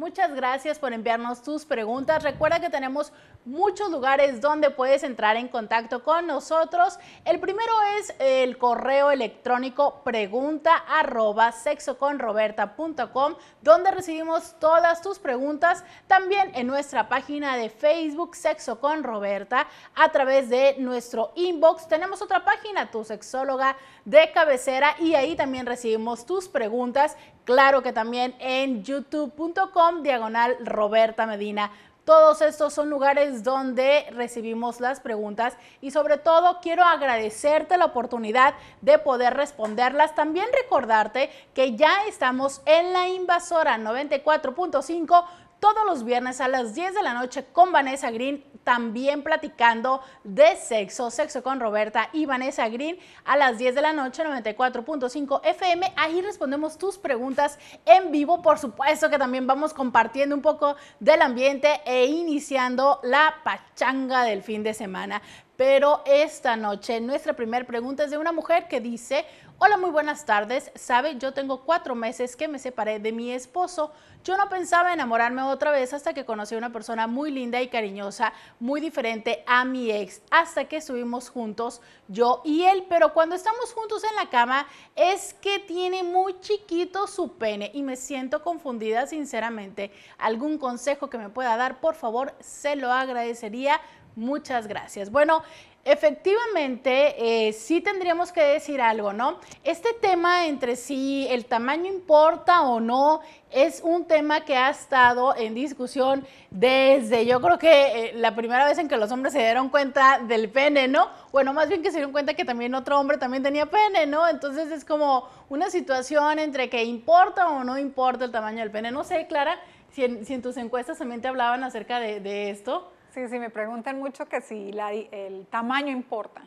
Muchas gracias por enviarnos tus preguntas. Recuerda que tenemos muchos lugares donde puedes entrar en contacto con nosotros. El primero es el correo electrónico pregunta arroba sexoconroberta.com, donde recibimos todas tus preguntas. También en nuestra página de Facebook, Sexo con Roberta, a través de nuestro inbox. Tenemos otra página, tu sexóloga de cabecera, y ahí también recibimos tus preguntas claro que también en youtube.com diagonal Roberta Medina. Todos estos son lugares donde recibimos las preguntas y sobre todo quiero agradecerte la oportunidad de poder responderlas. También recordarte que ya estamos en la invasora 94.5 todos los viernes a las 10 de la noche con Vanessa Green, también platicando de sexo, sexo con Roberta y Vanessa Green a las 10 de la noche, 94.5 FM. Ahí respondemos tus preguntas en vivo, por supuesto que también vamos compartiendo un poco del ambiente e iniciando la pachanga del fin de semana. Pero esta noche nuestra primera pregunta es de una mujer que dice, hola, muy buenas tardes. Sabe, yo tengo cuatro meses que me separé de mi esposo. Yo no pensaba enamorarme otra vez hasta que conocí a una persona muy linda y cariñosa, muy diferente a mi ex, hasta que estuvimos juntos, yo y él. Pero cuando estamos juntos en la cama es que tiene muy chiquito su pene y me siento confundida sinceramente. ¿Algún consejo que me pueda dar? Por favor, se lo agradecería. Muchas gracias. Bueno, efectivamente, eh, sí tendríamos que decir algo, ¿no? Este tema entre si el tamaño importa o no es un tema que ha estado en discusión desde, yo creo que eh, la primera vez en que los hombres se dieron cuenta del pene, ¿no? Bueno, más bien que se dieron cuenta que también otro hombre también tenía pene, ¿no? Entonces es como una situación entre que importa o no importa el tamaño del pene. No sé, Clara, si en, tus encuestas también te hablaban acerca de, de esto. Sí, sí, me preguntan mucho que si el tamaño importa.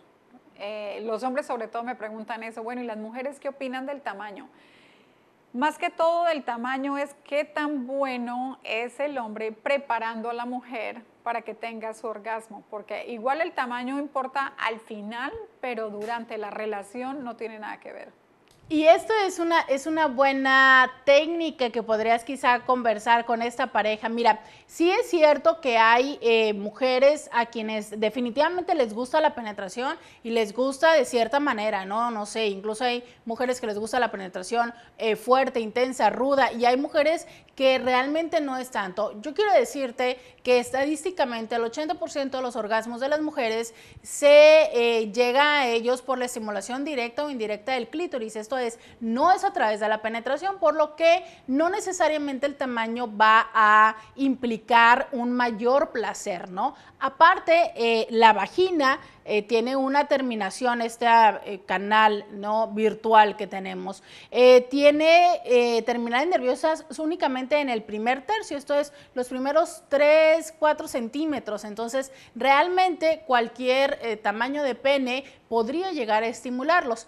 Eh, los hombres sobre todo me preguntan eso. Bueno, ¿y las mujeres qué opinan del tamaño? Más que todo del tamaño es qué tan bueno es el hombre preparando a la mujer para que tenga su orgasmo, porque igual el tamaño importa al final, pero durante la relación no tiene nada que ver. Y esto es una, es una buena técnica que podrías quizá conversar con esta pareja. Mira, sí es cierto que hay eh, mujeres a quienes definitivamente les gusta la penetración y les gusta de cierta manera, ¿no? No sé, incluso hay mujeres que les gusta la penetración eh, fuerte, intensa, ruda, y hay mujeres que realmente no es tanto. Yo quiero decirte que estadísticamente el 80% de los orgasmos de las mujeres se eh, llega a ellos por la estimulación directa o indirecta del clítoris. Esto es, no es a través de la penetración, por lo que no necesariamente el tamaño va a implicar un mayor placer, ¿no? Aparte, eh, la vagina eh, tiene una terminación, este eh, canal ¿no? virtual que tenemos, eh, tiene terminales nerviosas únicamente en el primer tercio, esto es los primeros 3, 4 centímetros. Entonces, realmente cualquier tamaño de pene podría llegar a estimularlos.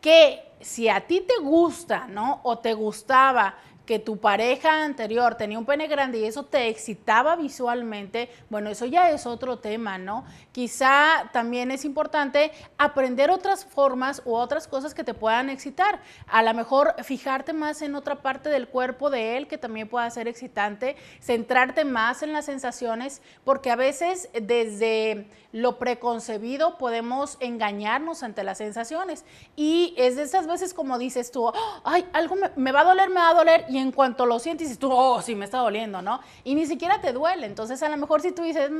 Que si a ti te gusta, ¿no? O te gustaba que tu pareja anterior tenía un pene grande y eso te excitaba visualmente, bueno, eso ya es otro tema, ¿no? Quizá también es importante aprender otras formas u otras cosas que te puedan excitar. A lo mejor fijarte más en otra parte del cuerpo de él que también pueda ser excitante, centrarte más en las sensaciones, porque a veces desde lo preconcebido podemos engañarnos ante las sensaciones. Y es de esas veces como dices tú, oh, ay, algo me, va a doler, me va a doler, en cuanto lo sientes, dices tú, oh, sí, me está doliendo, ¿no? Y ni siquiera te duele. Entonces, a lo mejor si tú dices,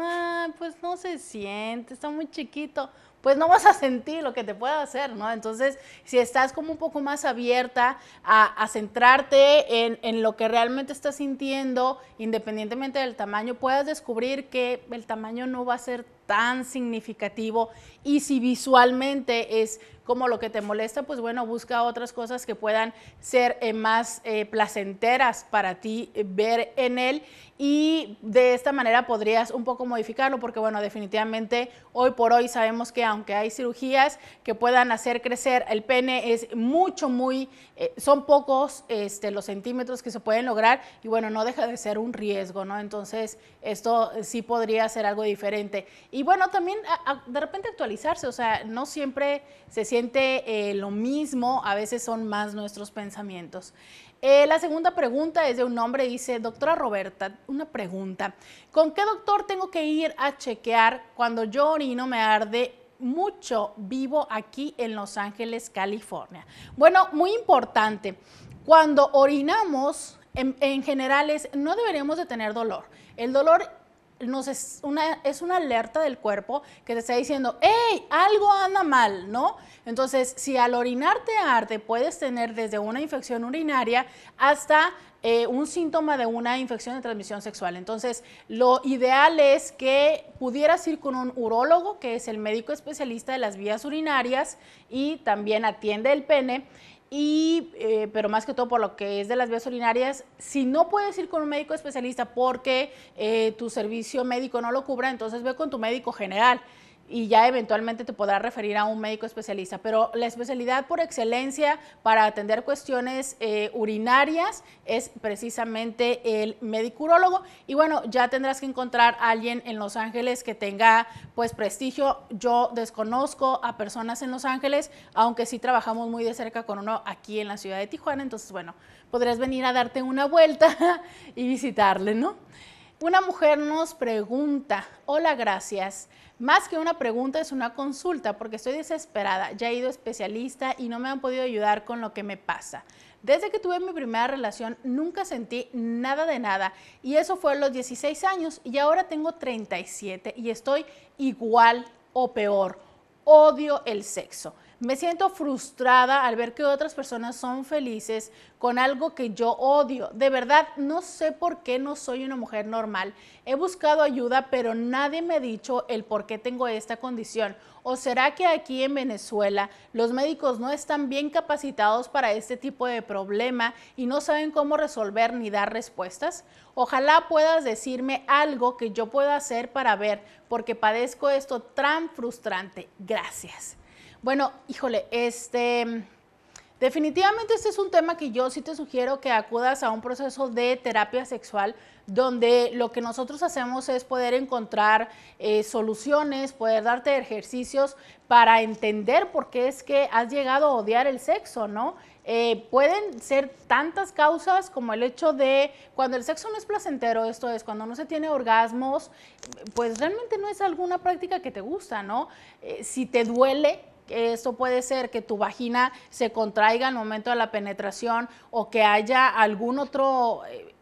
pues no se siente, está muy chiquito, pues no vas a sentir lo que te pueda hacer, ¿no? Entonces, si estás como un poco más abierta a, centrarte en, en, lo que realmente estás sintiendo, independientemente del tamaño, puedas descubrir que el tamaño no va a ser tan significativo y si visualmente es como lo que te molesta, pues bueno, busca otras cosas que puedan ser eh, más eh, placenteras para ti eh, ver en él y de esta manera podrías un poco modificarlo porque bueno, definitivamente hoy por hoy sabemos que aunque hay cirugías que puedan hacer crecer el pene, es mucho, muy, son pocos este, los centímetros que se pueden lograr y bueno, no deja de ser un riesgo, ¿no? Entonces, esto sí podría ser algo diferente. Y bueno, también de repente actualizarse, o sea, no siempre se siente eh, lo mismo, a veces son más nuestros pensamientos. Eh, la segunda pregunta es de un hombre, dice, doctora Roberta, una pregunta, ¿con qué doctor tengo que ir a chequear cuando yo orino me arde mucho vivo aquí en Los Ángeles, California. Bueno, muy importante, cuando orinamos, en, en general no deberíamos de tener dolor. El dolor es, una, es una alerta del cuerpo que te está diciendo, hey, algo anda mal, ¿no? Entonces, si al orinarte arte puedes tener desde una infección urinaria hasta eh, un síntoma de una infección de transmisión sexual. Entonces, lo ideal es que pudieras ir con un urólogo, que es el médico especialista de las vías urinarias y también atiende el pene y, eh, pero más que todo por lo que es de las vías urinarias, si no puedes ir con un médico especialista porque eh, tu servicio médico no lo cubra, entonces ve con tu médico general y ya eventualmente te podrás referir a un médico especialista. Pero la especialidad por excelencia para atender cuestiones eh, urinarias es precisamente el medicurólogo. Y bueno, ya tendrás que encontrar a alguien en Los Ángeles que tenga pues prestigio. Yo desconozco a personas en Los Ángeles, aunque sí trabajamos muy de cerca con uno aquí en la ciudad de Tijuana. Entonces, bueno, podrías venir a darte una vuelta y visitarle, ¿no? Una mujer nos pregunta, hola, gracias. Más que una pregunta es una consulta porque estoy desesperada, ya he ido especialista y no me han podido ayudar con lo que me pasa. Desde que tuve mi primera relación nunca sentí nada de nada y eso fue a los 16 años y ahora tengo 37 y estoy igual o peor. Odio el sexo. Me siento frustrada al ver que otras personas son felices con algo que yo odio. De verdad, no sé por qué no soy una mujer normal. He buscado ayuda, pero nadie me ha dicho el por qué tengo esta condición. ¿O será que aquí en Venezuela los médicos no están bien capacitados para este tipo de problema y no saben cómo resolver ni dar respuestas? Ojalá puedas decirme algo que yo pueda hacer para ver, porque padezco esto tan frustrante. Gracias. Bueno, híjole, este... Definitivamente este es un tema que yo sí te sugiero que acudas a un proceso de terapia sexual donde lo que nosotros hacemos es poder encontrar eh, soluciones, poder darte ejercicios para entender por qué es que has llegado a odiar el sexo, ¿no? Eh, pueden ser tantas causas como el hecho de cuando el sexo no es placentero, esto es, cuando no se tiene orgasmos, pues realmente no es alguna práctica que te gusta, ¿no? Eh, si te duele, esto puede ser que tu vagina se contraiga al momento de la penetración o que haya algún otro eh,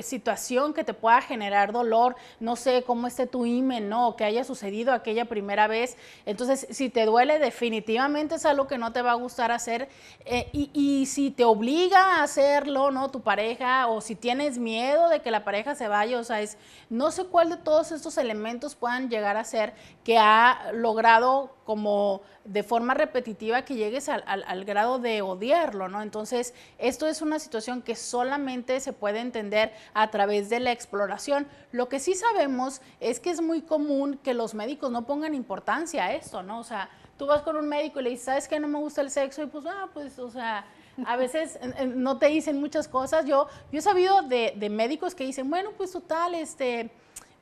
situación que te pueda generar dolor, no sé cómo esté tu imen, ¿no? que haya sucedido aquella primera vez. Entonces, si te duele, definitivamente es algo que no te va a gustar hacer. Eh, y, y, si te obliga a hacerlo, ¿no? Tu pareja, o si tienes miedo de que la pareja se vaya, o sea, es, no sé cuál de todos estos elementos puedan llegar a ser que ha logrado como de forma repetitiva que llegues al, grado de odiarlo, ¿no? Entonces, esto es una situación que solamente se puede entender a través de la exploración. Lo que sí sabemos es que es muy común que los médicos no pongan importancia a esto, ¿no? O sea, tú vas con un médico y le dices, ¿sabes qué? No me gusta el sexo y pues, ah, pues, o sea... A veces no te dicen muchas cosas. Yo, yo he sabido de, de médicos que dicen, bueno, pues total, este,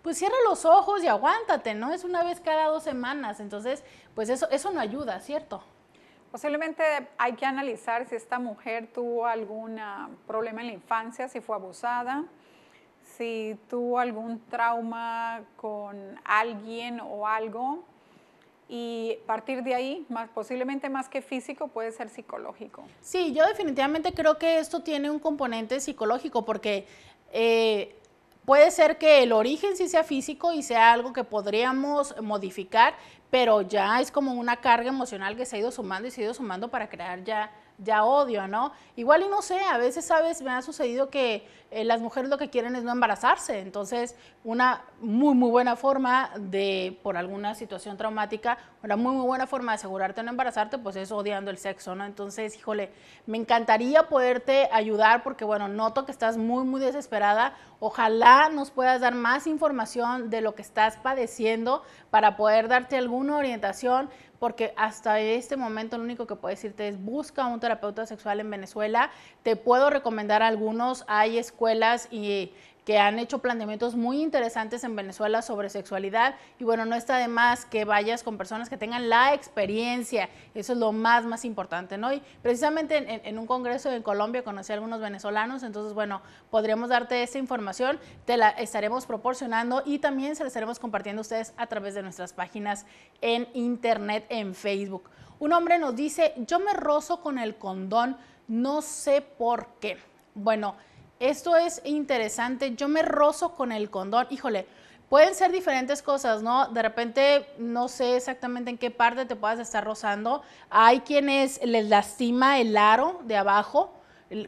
pues cierra los ojos y aguántate, ¿no? Es una vez cada dos semanas, entonces, pues eso, eso no ayuda, ¿cierto? Posiblemente hay que analizar si esta mujer tuvo algún ah, problema en la infancia, si fue abusada, si tuvo algún trauma con alguien o algo, y partir de ahí, más, posiblemente más que físico, puede ser psicológico. Sí, yo definitivamente creo que esto tiene un componente psicológico porque... Eh, Puede ser que el origen sí sea físico y sea algo que podríamos modificar, pero ya es como una carga emocional que se ha ido sumando y se ha ido sumando para crear ya ya odio, ¿no? Igual y no sé, a veces, ¿sabes? Me ha sucedido que eh, las mujeres lo que quieren es no embarazarse. Entonces, una muy, muy buena forma de, por alguna situación traumática, una muy, muy buena forma de asegurarte de no embarazarte, pues es odiando el sexo, ¿no? Entonces, híjole, me encantaría poderte ayudar porque, bueno, noto que estás muy, muy desesperada. Ojalá nos puedas dar más información de lo que estás padeciendo para poder darte alguna orientación porque hasta este momento lo único que puedo decirte es busca un terapeuta sexual en Venezuela. Te puedo recomendar algunos, hay escuelas y que han hecho planteamientos muy interesantes en Venezuela sobre sexualidad y bueno, no está de más que vayas con personas que tengan la experiencia, eso es lo más, más importante, ¿no? Y precisamente en, un congreso en Colombia conocí a algunos venezolanos, entonces bueno, podríamos darte esa información, te la estaremos proporcionando y también se la estaremos compartiendo a ustedes a través de nuestras páginas en internet, en Facebook. Un hombre nos dice, yo me rozo con el condón, no sé por qué. Bueno, esto es interesante, yo me rozo con el condón, híjole, pueden ser diferentes cosas, ¿no? De repente no sé exactamente en qué parte te puedas estar rozando. Hay quienes les lastima el aro de abajo,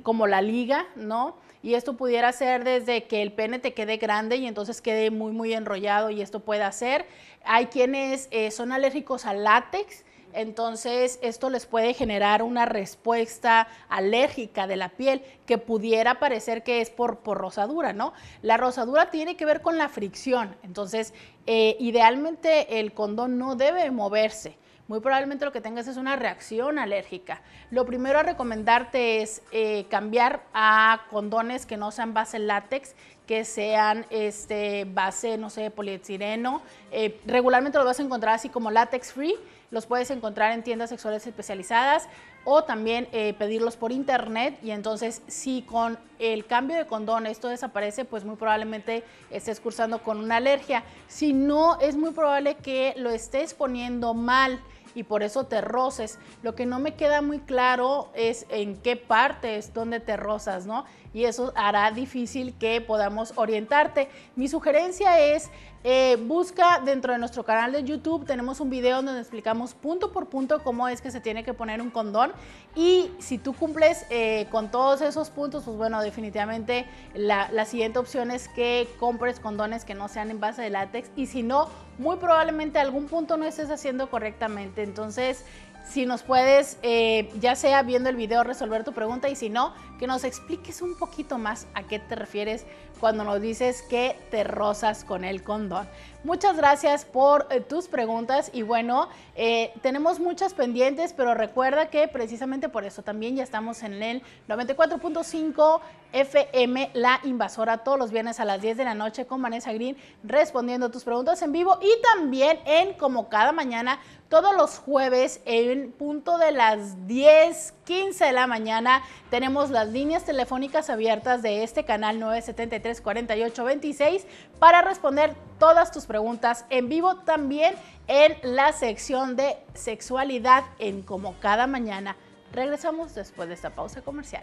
como la liga, ¿no? Y esto pudiera ser desde que el pene te quede grande y entonces quede muy, muy enrollado y esto puede hacer. Hay quienes eh, son alérgicos al látex entonces, esto les puede generar una respuesta alérgica de la piel que pudiera parecer que es por, rosadura, ¿no? La rosadura tiene que ver con la fricción. Entonces, eh, idealmente el condón no debe moverse muy probablemente lo que tengas es una reacción alérgica. Lo primero a recomendarte es eh, cambiar a condones que no sean base látex, que sean este, base, no sé, polietileno. Eh, regularmente lo vas a encontrar así como látex free los puedes encontrar en tiendas sexuales especializadas o también eh, pedirlos por internet y entonces si con el cambio de condón esto desaparece, pues muy probablemente estés cursando con una alergia. Si no, es muy probable que lo estés poniendo mal y por eso te roces. Lo que no me queda muy claro es en qué parte es donde te rozas, ¿no? y eso hará difícil que podamos orientarte. Mi sugerencia es eh, busca dentro de nuestro canal de YouTube, tenemos un video donde explicamos punto por punto cómo es que se tiene que poner un condón y si tú cumples eh, con todos esos puntos, pues bueno, definitivamente la, la siguiente opción es que compres condones que no sean en base de látex y si no, muy probablemente algún punto no estés haciendo correctamente. Entonces, si nos puedes, eh, ya sea viendo el video, resolver tu pregunta y si no, que nos expliques un poquito más a qué te refieres cuando nos dices que te rozas con el condón. Muchas gracias por eh, tus preguntas y bueno, eh, tenemos muchas pendientes, pero recuerda que precisamente por eso también ya estamos en el 94.5 FM, La Invasora, todos los viernes a las 10 de la noche con Vanessa Green respondiendo tus preguntas en vivo y también en como cada mañana todos los jueves en punto de las 10, 15 de la mañana tenemos las líneas telefónicas abiertas de este canal 973 4826 para responder todas tus preguntas en vivo también en la sección de sexualidad en como cada mañana. Regresamos después de esta pausa comercial.